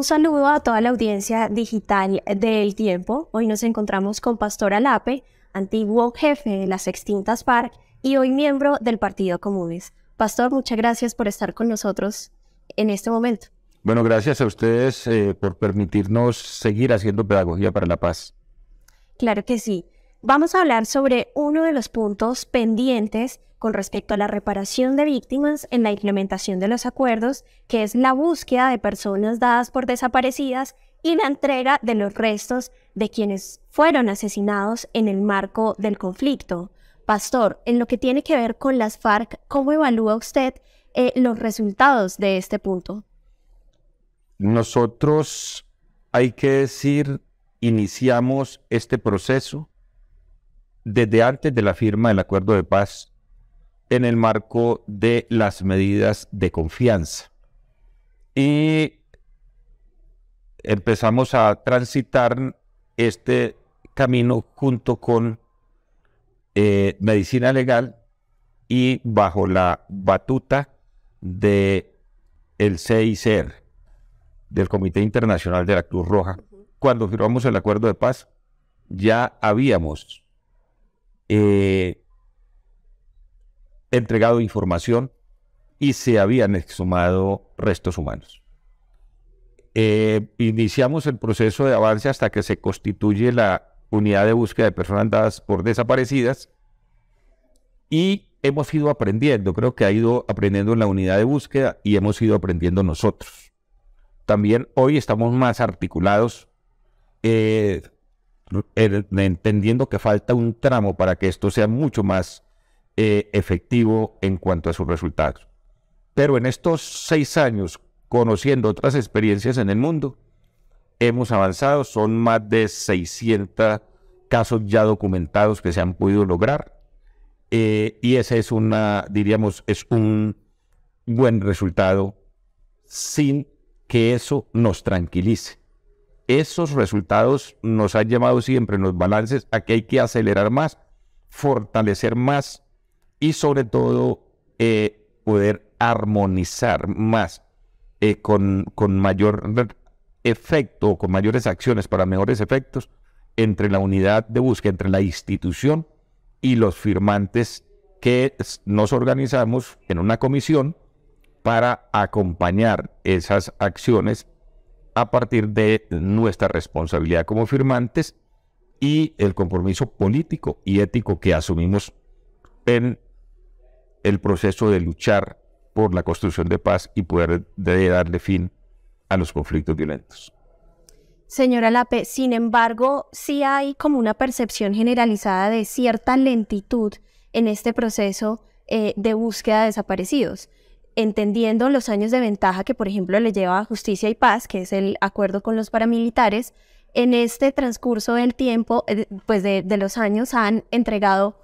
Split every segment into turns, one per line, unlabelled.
Un saludo a toda la audiencia digital del tiempo. Hoy nos encontramos con Pastor Alape, antiguo jefe de las extintas Park y hoy miembro del Partido Comunes. Pastor, muchas gracias por estar con nosotros en este momento.
Bueno, gracias a ustedes eh, por permitirnos seguir haciendo pedagogía para la paz.
Claro que sí. Vamos a hablar sobre uno de los puntos pendientes con respecto a la reparación de víctimas en la implementación de los acuerdos, que es la búsqueda de personas dadas por desaparecidas y la entrega de los restos de quienes fueron asesinados en el marco del conflicto. Pastor, en lo que tiene que ver con las FARC, ¿cómo evalúa usted eh, los resultados de este punto?
Nosotros, hay que decir, iniciamos este proceso desde antes de la firma del acuerdo de paz en el marco de las medidas de confianza. Y empezamos a transitar este camino junto con eh, medicina legal y bajo la batuta de el CICR, del Comité Internacional de la Cruz Roja. Cuando firmamos el acuerdo de paz, ya habíamos eh, entregado información y se habían exhumado restos humanos. Eh, iniciamos el proceso de avance hasta que se constituye la unidad de búsqueda de personas dadas por desaparecidas y hemos ido aprendiendo, creo que ha ido aprendiendo en la unidad de búsqueda y hemos ido aprendiendo nosotros. También hoy estamos más articulados, eh, entendiendo que falta un tramo para que esto sea mucho más eh, efectivo en cuanto a sus resultados. Pero en estos seis años, conociendo otras experiencias en el mundo, hemos avanzado, son más de 600 casos ya documentados que se han podido lograr. Eh, y ese es una, diríamos, es un buen resultado sin que eso nos tranquilice. Esos resultados nos han llamado siempre en los balances a que hay que acelerar más, fortalecer más y sobre todo eh, poder armonizar más eh, con, con mayor efecto, con mayores acciones para mejores efectos entre la unidad de búsqueda, entre la institución y los firmantes que nos organizamos en una comisión para acompañar esas acciones a partir de nuestra responsabilidad como firmantes y el compromiso político y ético que asumimos en el proceso de luchar por la construcción de paz y poder darle fin a los conflictos violentos.
Señora Lape, sin embargo, sí hay como una percepción generalizada de cierta lentitud en este proceso eh, de búsqueda de desaparecidos, entendiendo los años de ventaja que, por ejemplo, le lleva a Justicia y Paz, que es el acuerdo con los paramilitares. En este transcurso del tiempo, eh, pues de los años, han entregado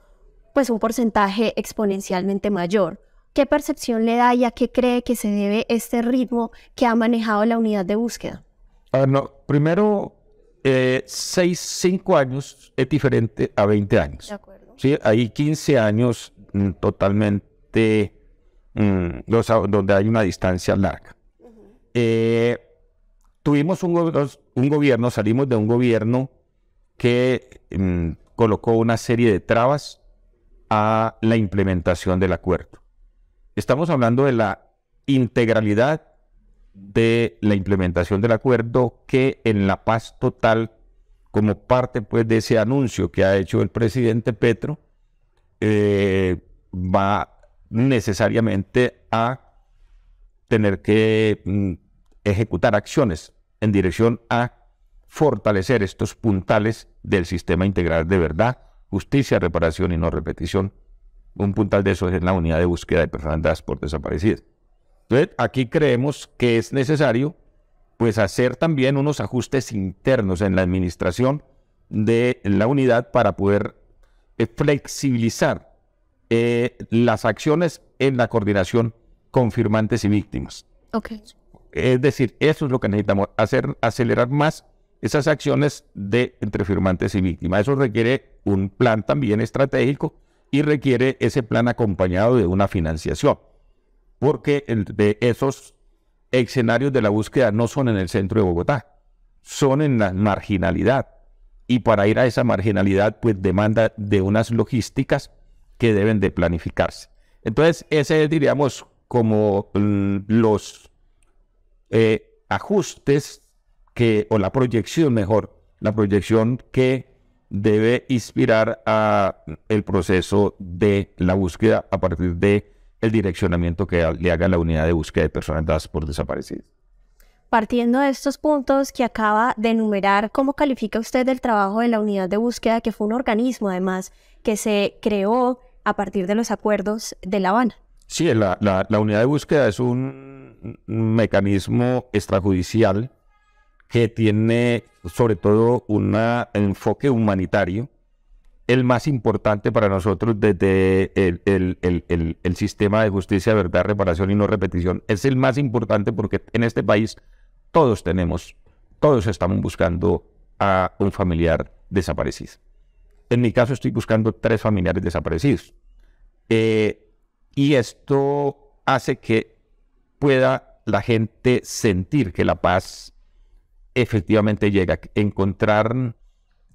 pues un porcentaje exponencialmente mayor. ¿Qué percepción le da y a qué cree que se debe este ritmo que ha manejado la unidad de búsqueda?
Ah, primero, eh, seis, cinco años es diferente a 20 años. Hay 15 años mm, totalmente mm, donde hay una distancia larga. Eh, tuvimos un, gobierno, salimos de un gobierno que mm, colocó una serie de trabas a la implementación del acuerdo. Estamos hablando de la integralidad de la implementación del acuerdo que en la paz total, como parte pues, de ese anuncio que ha hecho el presidente Petro, eh, va necesariamente a tener que mm, ejecutar acciones en dirección a fortalecer estos puntales del sistema integral de verdad justicia, reparación y no repetición. Un puntal de eso es en la unidad de búsqueda de personas por desaparecidas. Entonces, aquí creemos que es necesario pues hacer también unos ajustes internos en la administración de la unidad para poder eh, flexibilizar eh, las acciones en la coordinación con firmantes y víctimas. Es decir, eso es lo que necesitamos, hacer, acelerar más esas acciones de entre firmantes y víctimas. Eso requiere un plan también estratégico y requiere ese plan acompañado de una financiación, porque de esos escenarios de la búsqueda no son en el centro de Bogotá, son en la marginalidad. Y para ir a esa marginalidad, pues demanda de unas logísticas que deben de planificarse. Entonces, ese es, diríamos, como mm, los eh, ajustes que, o la proyección mejor, la proyección que debe inspirar a el proceso de la búsqueda a partir de el direccionamiento que le haga la unidad de búsqueda de personas por desaparecidas.
Partiendo de estos puntos que acaba de enumerar, ¿cómo califica usted el trabajo de la unidad de búsqueda, que fue un organismo además que se creó a partir de los acuerdos de La Habana?
Sí, la unidad de búsqueda es un mecanismo extrajudicial que tiene sobre todo un enfoque humanitario, el más importante para nosotros desde el, sistema de justicia, verdad, reparación y no repetición. Es el más importante porque en este país todos tenemos, todos estamos buscando a un familiar desaparecido. En mi caso estoy buscando tres familiares desaparecidos. Eh, y esto hace que pueda la gente sentir que la paz efectivamente llega. a Encontrar,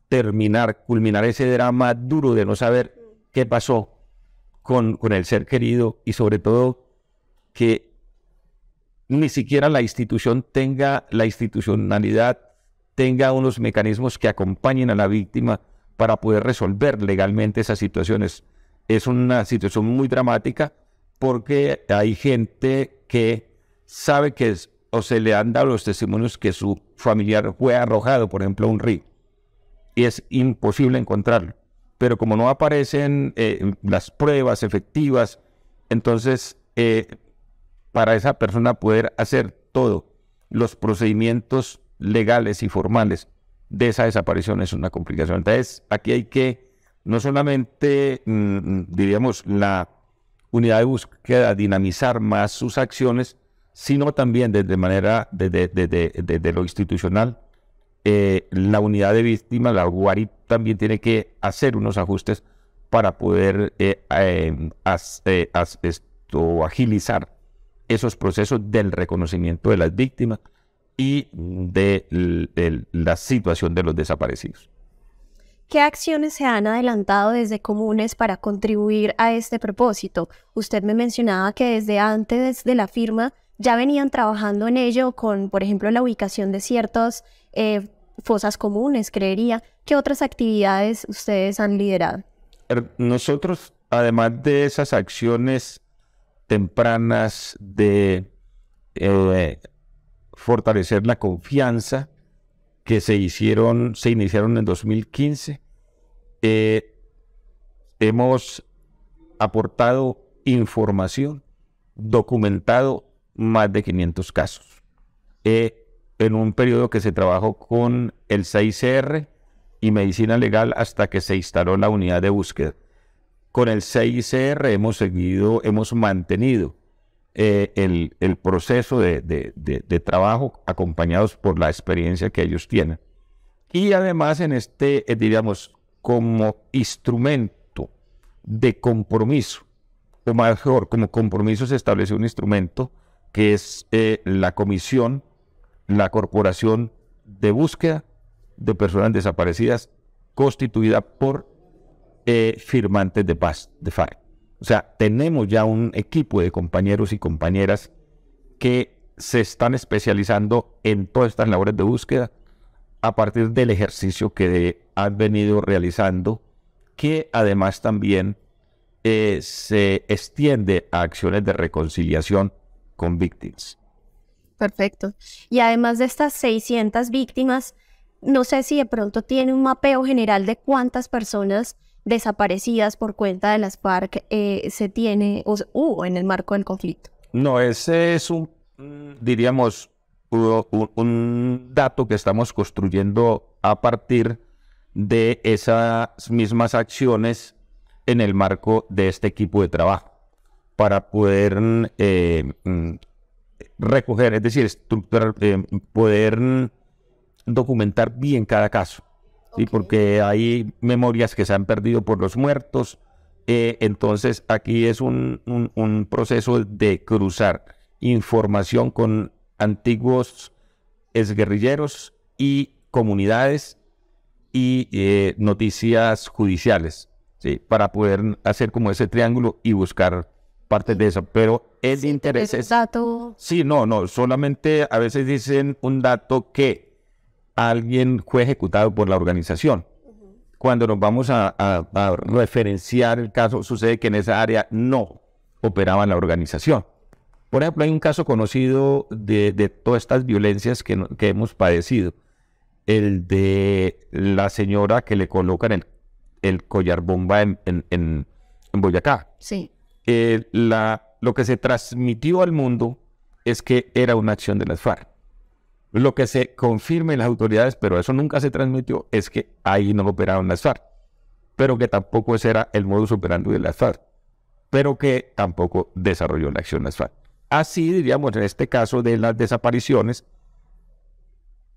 terminar, culminar ese drama duro de no saber qué pasó con, con el ser querido y sobre todo que ni siquiera la institución tenga la institucionalidad, tenga unos mecanismos que acompañen a la víctima para poder resolver legalmente esas situaciones. Es una situación muy dramática porque hay gente que sabe que o se le han dado los testimonios que su familiar fue arrojado, por ejemplo, a un río. Y es imposible encontrarlo. Pero como no aparecen eh, las pruebas efectivas, entonces eh, para esa persona poder hacer todo, los procedimientos legales y formales de esa desaparición es una complicación. Entonces, aquí hay que, no solamente, mm, mm, diríamos, la unidad de búsqueda dinamizar más sus acciones, sino también desde manera, de lo institucional. Eh, la unidad de víctimas, la UARI, también tiene que hacer unos ajustes para poder eh, eh, agilizar esos procesos del reconocimiento de las víctimas y de la situación de los desaparecidos.
¿Qué acciones se han adelantado desde comunes para contribuir a este propósito? Usted me mencionaba que desde antes de la firma ya venían trabajando en ello con, por ejemplo, la ubicación de ciertas eh, fosas comunes, creería. ¿Qué otras actividades ustedes han liderado?
Er, nosotros, además de esas acciones tempranas de eh, fortalecer la confianza que se hicieron, se iniciaron en 2015, eh, hemos aportado información, documentado más de 500 casos. Eh, en un periodo que se trabajó con el 6 cr y medicina legal hasta que se instaló la unidad de búsqueda. Con el 6 cr hemos seguido, hemos mantenido eh, el, proceso de, trabajo acompañados por la experiencia que ellos tienen. Y además en este, eh, diríamos, como instrumento de compromiso, o mejor, como compromiso se estableció un instrumento que es eh, la comisión, la corporación de búsqueda de personas desaparecidas constituida por eh, firmantes de paz de FARC. O sea, tenemos ya un equipo de compañeros y compañeras que se están especializando en todas estas labores de búsqueda a partir del ejercicio que han venido realizando, que además también eh, se extiende a acciones de reconciliación con víctimas.
Perfecto. Y además de estas 600 víctimas, no sé si de pronto tiene un mapeo general de cuántas personas desaparecidas por cuenta de las FARC eh, se tiene o uh, en el marco del conflicto.
No, ese es un, diríamos, un dato que estamos construyendo a partir de esas mismas acciones en el marco de este equipo de trabajo para poder eh, mm, recoger, es decir, estructurar, eh, poder mm, documentar bien cada caso. Porque hay memorias que se han perdido por los muertos. Eh, entonces, aquí es un, proceso de cruzar información con antiguos exguerrilleros y comunidades y noticias judiciales, ¿sí? para poder hacer como ese triángulo y buscar parte de eso, pero es sí, interés es...
dato?
Sí, no, no, solamente a veces dicen un dato que alguien fue ejecutado por la organización. Cuando nos vamos a, referenciar el caso, sucede que en esa área no operaba la organización. Por ejemplo, hay un caso conocido de, todas estas violencias que, hemos padecido. El de la señora que le colocan el, el collar bomba en, en Boyacá. Sí eh, lo que se transmitió al mundo es que era una acción de las FARC. Lo que se confirma en las autoridades, pero eso nunca se transmitió, es que ahí no operaron las FARC, pero que tampoco ese era el modus operandi de las FARC, pero que tampoco desarrolló la acción de las FARC. Así, diríamos, en este caso de las desapariciones,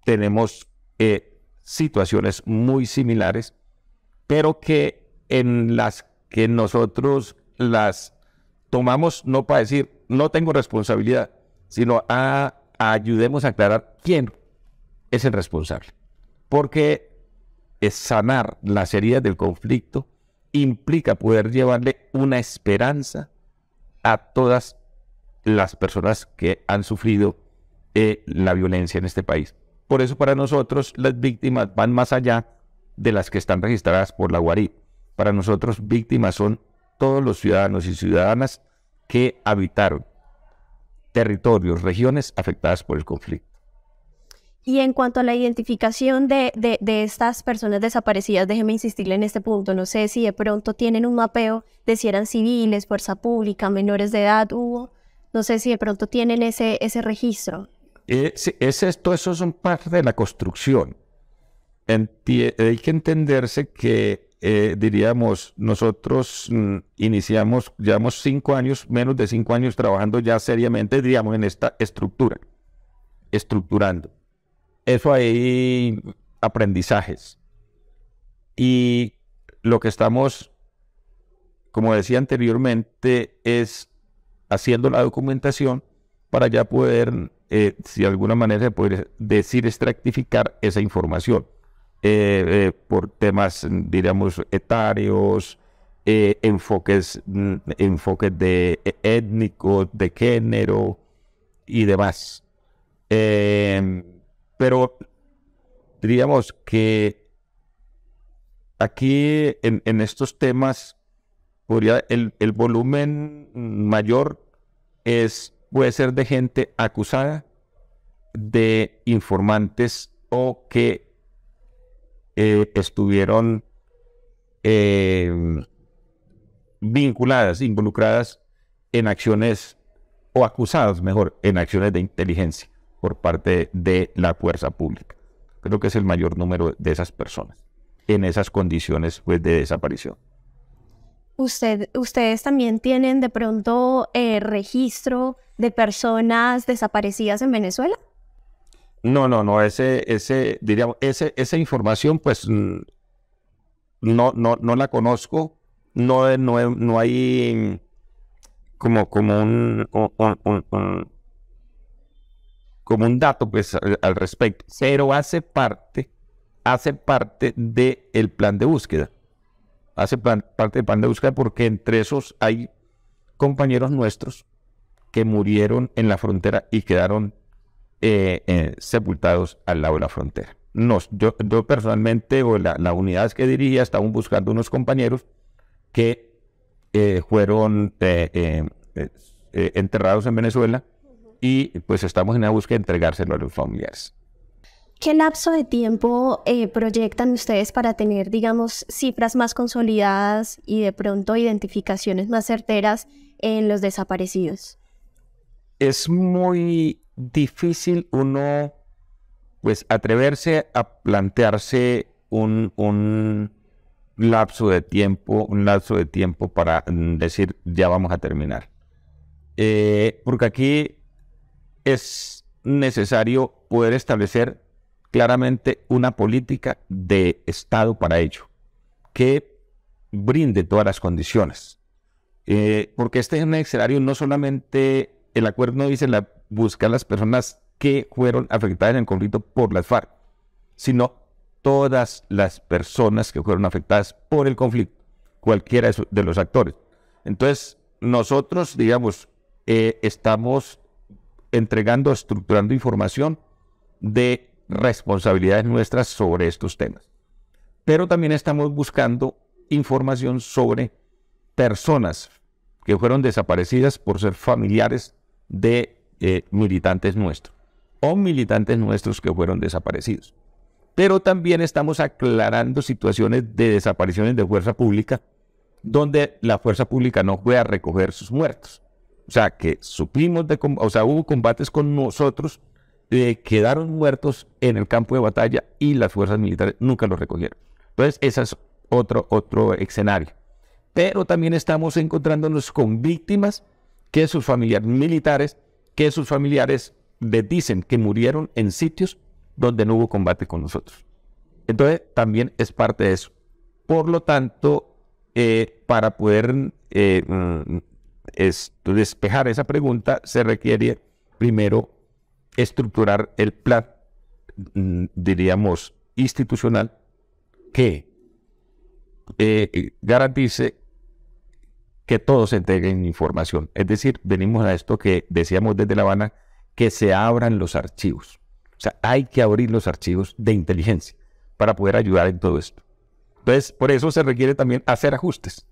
tenemos eh, situaciones muy similares, pero que en las que nosotros las tomamos no para decir no tengo responsabilidad, sino a, ah, ayudemos a aclarar quién es el responsable. Porque sanar las heridas del conflicto implica poder llevarle una esperanza a todas las personas que han sufrido eh, la violencia en este país. Por eso para nosotros las víctimas van más allá de las que están registradas por la guarida. Para nosotros víctimas son todos los ciudadanos y ciudadanas que habitaron territorios, regiones afectadas por el conflicto.
Y en cuanto a la identificación de, de, estas personas desaparecidas, déjeme insistirle en este punto. No sé si de pronto tienen un mapeo de si eran civiles, fuerza pública, menores de edad hubo. No sé si de pronto tienen ese, ese registro.
Eh, es, esto, eso son parte de la construcción. hay que entenderse que eh, diríamos, nosotros mm, iniciamos, llevamos cinco años, menos de cinco años trabajando ya seriamente, diríamos, en esta estructura, estructurando. Eso hay aprendizajes. Y lo que estamos, como decía anteriormente, es haciendo la documentación para ya poder, eh, si de alguna manera se puede decir, extractificar esa información. Eh, eh, por temas, diríamos, etarios, eh, enfoques, mm, enfoques de étnicos, de género y demás. Em, pero diríamos que aquí en, estos temas el, volumen mayor es, puede ser de gente acusada, de informantes o que eh, estuvieron em, vinculadas, involucradas en acciones o acusadas, mejor, en acciones de inteligencia por parte de la fuerza pública. Creo que es el mayor número de esas personas en esas condiciones pues, de desaparición.
ustedes también tienen de pronto eh, registro de personas desaparecidas en Venezuela.
No, no, no, ese, ese, diríamos, ese, esa información, pues no, no, no la conozco. No, no hay como, como un, como un dato pues, al, respecto. Pero hace parte, hace parte del plan de búsqueda. Hace parte del plan de búsqueda porque entre esos hay compañeros nuestros que murieron en la frontera y quedaron eh, eh, sepultados al lado de la frontera. Nos, yo, personalmente, o la, unidad que dirigía, estamos buscando unos compañeros que eh, fueron enterrados en Venezuela y pues estamos en la búsqueda de entregárselo a los familiares.
¿Qué lapso de tiempo proyectan ustedes para tener, digamos, cifras más consolidadas y de pronto identificaciones más certeras en los desaparecidos?
Es muy difícil uno, pues, atreverse a plantearse un, lapso de tiempo, un lapso de tiempo para mm, decir, ya vamos a terminar. Eh, porque aquí es necesario poder establecer claramente una política de Estado para ello, que brinde todas las condiciones. Eh, porque este es un escenario no solamente, el acuerdo dice la buscar las personas que fueron afectadas en el conflicto por las FARC, sino todas las personas que fueron afectadas por el conflicto, cualquiera de los actores. Entonces, nosotros, digamos, eh, estamos entregando, estructurando información de responsabilidades nuestras sobre estos temas. Pero también estamos buscando información sobre personas que fueron desaparecidas por ser familiares de eh, militantes nuestros o militantes nuestros que fueron desaparecidos. Pero también estamos aclarando situaciones de desapariciones de fuerza pública donde la fuerza pública no fue a recoger sus muertos. O sea, que supimos de, o sea, hubo combates con nosotros, eh, quedaron muertos en el campo de batalla y las fuerzas militares nunca los recogieron. Entonces, ese es otro, otro escenario. Pero también estamos encontrándonos con víctimas que sus familiares militares que sus familiares les dicen que murieron en sitios donde no hubo combate con nosotros. Entonces, también es parte de eso. Por lo tanto, eh, para poder eh, mm, despejar esa pregunta, se requiere primero estructurar el plan, mm, diríamos, institucional que eh, garantice que todos entreguen información. Es decir, venimos a esto que decíamos desde La Habana, que se abran los archivos. O sea, hay que abrir los archivos de inteligencia para poder ayudar en todo esto. Entonces, por eso se requiere también hacer ajustes.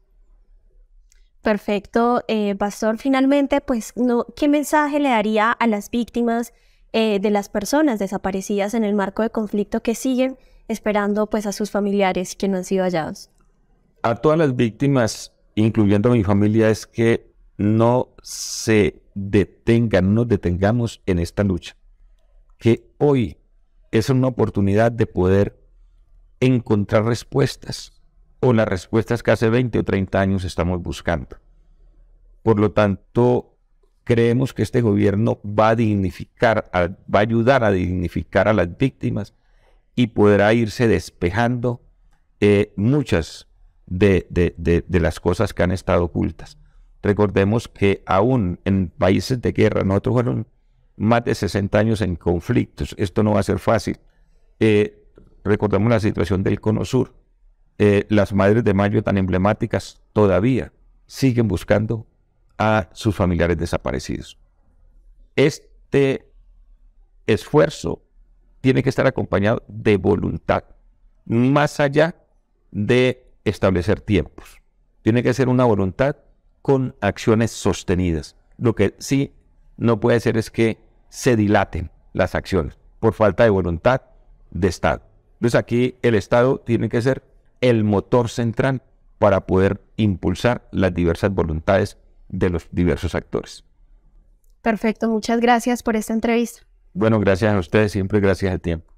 Perfecto, eh, Pastor. Finalmente, pues, ¿qué mensaje le daría a las víctimas eh, de las personas desaparecidas en el marco de conflicto que siguen esperando pues, a sus familiares que no han sido hallados?
A todas las víctimas incluyendo a mi familia, es que no se detengan, no nos detengamos en esta lucha. Que hoy es una oportunidad de poder encontrar respuestas o las respuestas que hace 20 o 30 años estamos buscando. Por lo tanto, creemos que este gobierno va a dignificar, va a ayudar a dignificar a las víctimas y podrá irse despejando eh, muchas de, las cosas que han estado ocultas. Recordemos que aún en países de guerra, nosotros fueron más de 60 años en conflictos, esto no va a ser fácil. Eh, recordemos la situación del Cono Sur, eh, las madres de mayo tan emblemáticas todavía siguen buscando a sus familiares desaparecidos. Este esfuerzo tiene que estar acompañado de voluntad, más allá de establecer tiempos. Tiene que ser una voluntad con acciones sostenidas. Lo que sí no puede ser es que se dilaten las acciones por falta de voluntad de Estado. Entonces aquí el Estado tiene que ser el motor central para poder impulsar las diversas voluntades de los diversos actores.
Perfecto, muchas gracias por esta entrevista.
Bueno, gracias a ustedes, siempre gracias al tiempo.